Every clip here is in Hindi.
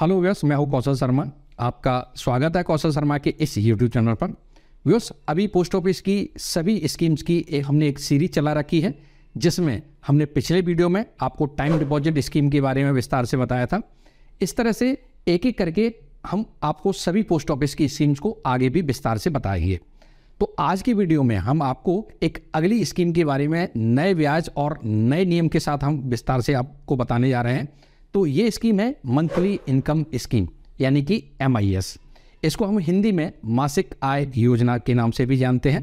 हेलो व्यस मैं हूँ कौशल शर्मा आपका स्वागत है कौशल शर्मा के इस यूट्यूब चैनल पर व्यस अभी पोस्ट ऑफिस की सभी स्कीम्स की एक हमने एक सीरीज चला रखी है जिसमें हमने पिछले वीडियो में आपको टाइम डिपॉजिट स्कीम के बारे में विस्तार से बताया था इस तरह से एक एक करके हम आपको सभी पोस्ट ऑफिस की स्कीम्स को आगे भी विस्तार से बताएंगे तो आज की वीडियो में हम आपको एक अगली स्कीम के बारे में नए ब्याज और नए नियम के साथ हम विस्तार से आपको बताने जा रहे हैं तो ये स्कीम है मंथली इनकम स्कीम यानी कि एम इसको हम हिंदी में मासिक आय योजना के नाम से भी जानते हैं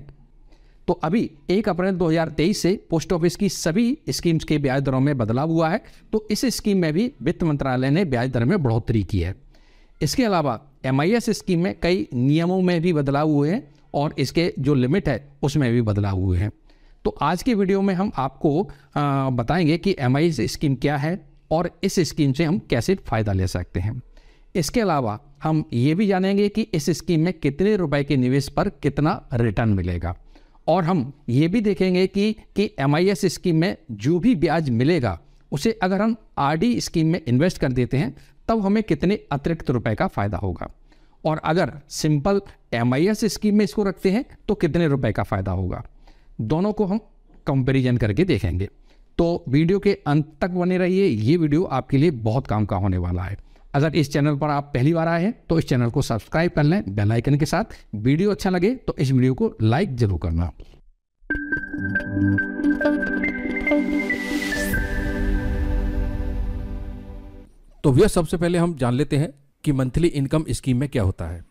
तो अभी 1 अप्रैल 2023 से पोस्ट ऑफिस की सभी स्कीम्स के ब्याज दरों में बदलाव हुआ है तो इस स्कीम में भी वित्त मंत्रालय ने ब्याज दर में बढ़ोतरी की है इसके अलावा एम स्कीम में कई नियमों में भी बदलाव हुए हैं और इसके जो लिमिट है उसमें भी बदलाव हुए हैं तो आज के वीडियो में हम आपको बताएंगे कि एम स्कीम क्या है और इस स्कीम से हम कैसे फ़ायदा ले सकते हैं इसके अलावा हम ये भी जानेंगे कि इस स्कीम में कितने रुपए के निवेश पर कितना रिटर्न मिलेगा और हम ये भी देखेंगे कि कि एम स्कीम में जो भी ब्याज मिलेगा उसे अगर हम आर स्कीम में इन्वेस्ट कर देते हैं तब हमें कितने अतिरिक्त रुपए का फ़ायदा होगा और अगर सिंपल एम स्कीम में इसको रखते हैं तो कितने रुपए का फ़ायदा होगा दोनों को हम कंपेरिजन करके देखेंगे तो वीडियो के अंत तक बने रहिए ये वीडियो आपके लिए बहुत काम का होने वाला है अगर इस चैनल पर आप पहली बार आए हैं तो इस चैनल को सब्सक्राइब कर लें बेल आइकन के साथ वीडियो अच्छा लगे तो इस वीडियो को लाइक जरूर करना तो भैया सबसे पहले हम जान लेते हैं कि मंथली इनकम स्कीम में क्या होता है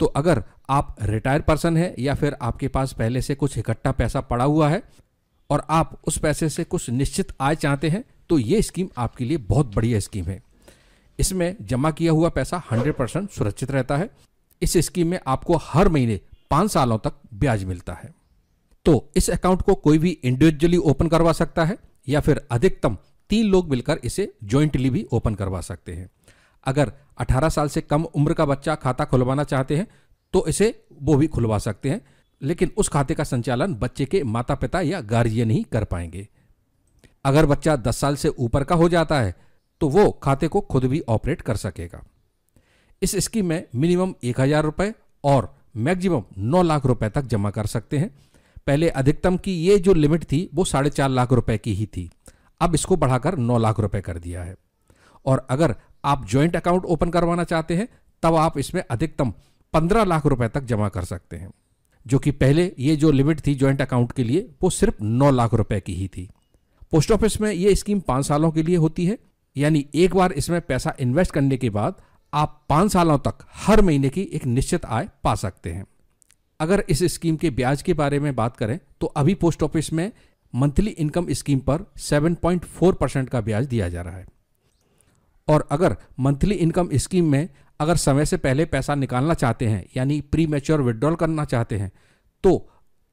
तो अगर आप रिटायर्ड पर्सन है या फिर आपके पास पहले से कुछ इकट्ठा पैसा पड़ा हुआ है और आप उस पैसे से कुछ निश्चित आय चाहते हैं तो ये स्कीम आपके लिए बहुत बढ़िया स्कीम है इसमें जमा किया हुआ पैसा 100 परसेंट सुरक्षित रहता है इस स्कीम में आपको हर महीने पांच सालों तक ब्याज मिलता है तो इस अकाउंट को कोई भी इंडिविजुअली ओपन करवा सकता है या फिर अधिकतम तीन लोग मिलकर इसे ज्वाइंटली भी ओपन करवा सकते हैं अगर 18 साल से कम उम्र का बच्चा खाता खुलवाना चाहते हैं तो इसे वो भी खुलवा सकते हैं लेकिन उस खाते का संचालन बच्चे के माता पिता या गार्जियन ही कर पाएंगे अगर बच्चा 10 साल से ऊपर का हो जाता है तो वो खाते को खुद भी ऑपरेट कर सकेगा इस स्कीम में मिनिमम एक हजार रुपये और मैक्सिमम नौ लाख रुपए तक जमा कर सकते हैं पहले अधिकतम की ये जो लिमिट थी वो साढ़े चार लाख रुपए की ही थी अब इसको बढ़ाकर नौ लाख रुपए कर दिया है और अगर आप ज्वाइंट अकाउंट ओपन करवाना चाहते हैं तब आप इसमें अधिकतम पंद्रह लाख रुपए तक जमा कर सकते हैं जो कि पहले ये जो लिमिट थी ज्वाइंट अकाउंट के लिए वो सिर्फ नौ लाख रुपए की ही थी पोस्ट ऑफिस में ये स्कीम पांच सालों के लिए होती है यानी एक बार इसमें पैसा इन्वेस्ट करने के बाद आप पांच सालों तक हर महीने की एक निश्चित आय पा सकते हैं अगर इस स्कीम के ब्याज के बारे में बात करें तो अभी पोस्ट ऑफिस में मंथली इनकम स्कीम पर 7.4 परसेंट का ब्याज दिया जा रहा है और अगर मंथली इनकम स्कीम में अगर समय से पहले पैसा निकालना चाहते हैं यानी प्री मेच्योर विड्रॉल करना चाहते हैं तो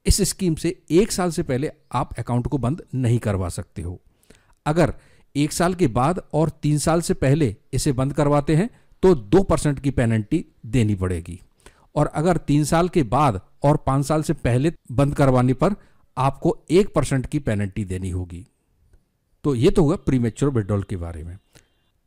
इस स्कीम से एक साल से पहले आप अकाउंट को बंद नहीं करवा सकते हो अगर एक साल के बाद और तीन साल से पहले इसे बंद करवाते हैं तो दो परसेंट की पेनल्टी देनी पड़ेगी और अगर तीन साल के बाद और पांच साल से पहले बंद करवाने पर आपको एक परसेंट की पेनल्टी देनी होगी तो ये तो हुआ प्रीमेच्योर विड्रॉल के बारे में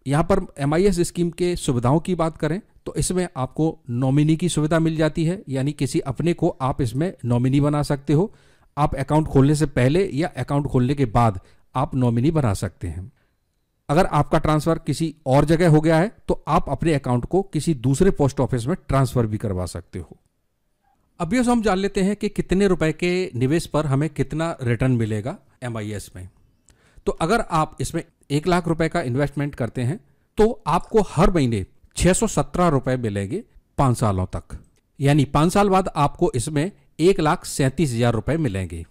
यहाँ पर एम स्कीम के सुविधाओं की बात करें तो इसमें आपको नॉमिनी की सुविधा मिल जाती है यानी किसी अपने को आप इसमें नॉमिनी बना सकते हो आप अकाउंट खोलने से पहले या अकाउंट खोलने के बाद आप नॉमिनी बना सकते हैं अगर आपका ट्रांसफर किसी और जगह हो गया है तो आप अपने अकाउंट को किसी दूसरे पोस्ट ऑफिस में ट्रांसफर भी करवा सकते हो अब ये हम जान लेते हैं कि कितने रुपए के निवेश पर हमें कितना रिटर्न मिलेगा एम में तो अगर आप इसमें एक लाख रुपए का इन्वेस्टमेंट करते हैं तो आपको हर महीने छह सौ सत्रह रुपए मिलेंगे पांच सालों तक यानी पांच साल बाद आपको इसमें एक लाख सैंतीस हजार रुपए मिलेंगे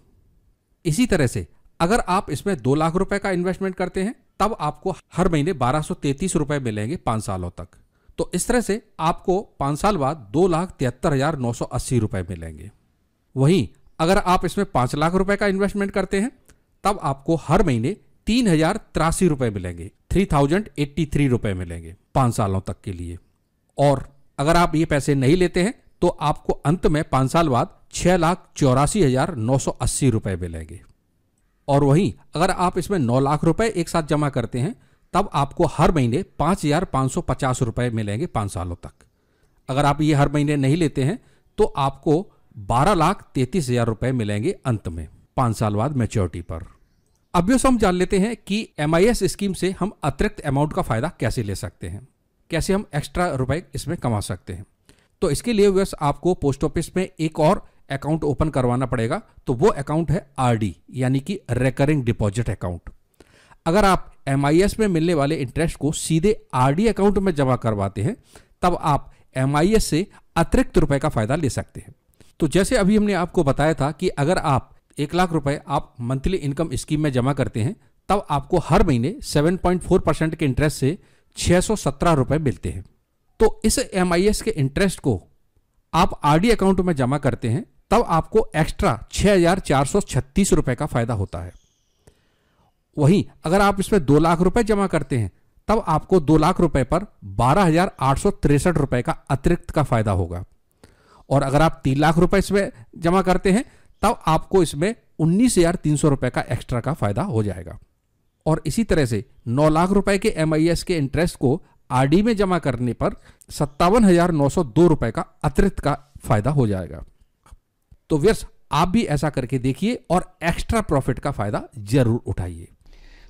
इसी तरह से अगर आप इसमें दो लाख रुपए का इन्वेस्टमेंट करते हैं तब आपको हर महीने बारह सौ तैतीस रुपए मिलेंगे पांच सालों तक तो इस तरह से आपको पांच साल बाद दो लाख तिहत्तर हजार नौ सौ अस्सी रुपए मिलेंगे वहीं अगर आप इसमें पांच लाख रुपए का इन्वेस्टमेंट करते हैं तब आपको हर महीने तीन हजार तिरासी रुपए मिलेंगे थ्री थाउजेंड एट्टी थ्री रुपए मिलेंगे पांच सालों तक के लिए और अगर आप ये पैसे नहीं लेते हैं तो आपको अंत में पांच साल बाद छह लाख चौरासी हजार नौ सौ अस्सी रुपए मिलेंगे और वहीं अगर आप इसमें नौ लाख रुपए एक साथ जमा करते हैं तब आपको हर महीने पांच हजार पांच सौ पचास रुपए मिलेंगे पांच सालों तक अगर आप ये हर महीने नहीं लेते हैं तो आपको बारह लाख तैतीस हजार रुपए मिलेंगे अंत में पांच साल बाद मेच्योरिटी पर अब हम जान लेते हैं कि एम स्कीम से हम अतिरिक्त अमाउंट का फायदा कैसे ले सकते हैं कैसे हम एक्स्ट्रा रुपए इसमें कमा सकते हैं तो इसके लिए व्यस आपको पोस्ट ऑफिस में एक और अकाउंट ओपन करवाना पड़ेगा तो वो अकाउंट है आरडी यानी कि रेकरिंग डिपॉजिट अकाउंट अगर आप एम में मिलने वाले इंटरेस्ट को सीधे आरडी अकाउंट में जमा करवाते हैं तब आप एम से अतिरिक्त रुपए का फायदा ले सकते हैं तो जैसे अभी हमने आपको बताया था कि अगर आप एक लाख रुपए आप मंथली इनकम स्कीम में जमा करते हैं तब आपको हर महीने 7.4 परसेंट के इंटरेस्ट से छह रुपए मिलते हैं तो इस एम के इंटरेस्ट को आप आर अकाउंट में जमा करते हैं तब आपको एक्स्ट्रा छह रुपए का फायदा होता है वहीं अगर आप इसमें दो लाख रुपए जमा करते हैं तब आपको दो लाख रुपए पर बारह रुपए का अतिरिक्त का फायदा होगा और अगर आप तीन लाख रुपए इसमें जमा करते हैं तब आपको इसमें उन्नीस हजार तीन सौ रुपए का एक्स्ट्रा का फायदा हो जाएगा और इसी तरह से नौ लाख रुपए के एम के इंटरेस्ट को आरडी में जमा करने पर सत्तावन हजार नौ सौ दो रुपए का अतिरिक्त का फायदा हो जाएगा तो व्यर्स आप भी ऐसा करके देखिए और एक्स्ट्रा प्रॉफिट का फायदा जरूर उठाइए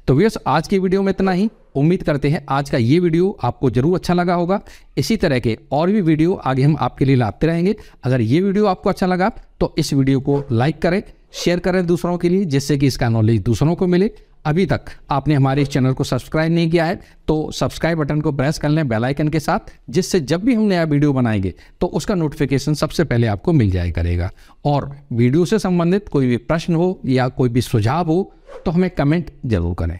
तो व्यर्स आज की वीडियो में इतना ही उम्मीद करते हैं आज का ये वीडियो आपको ज़रूर अच्छा लगा होगा इसी तरह के और भी वीडियो आगे हम आपके लिए लाते रहेंगे अगर ये वीडियो आपको अच्छा लगा तो इस वीडियो को लाइक करें शेयर करें दूसरों के लिए जिससे कि इसका नॉलेज दूसरों को मिले अभी तक आपने हमारे इस चैनल को सब्सक्राइब नहीं किया है तो सब्सक्राइब बटन को प्रेस कर लें बेल आइकन के साथ जिससे जब भी हम नया वीडियो बनाएंगे तो उसका नोटिफिकेशन सबसे पहले आपको मिल जाया करेगा और वीडियो से संबंधित कोई भी प्रश्न हो या कोई भी सुझाव हो तो हमें कमेंट जरूर करें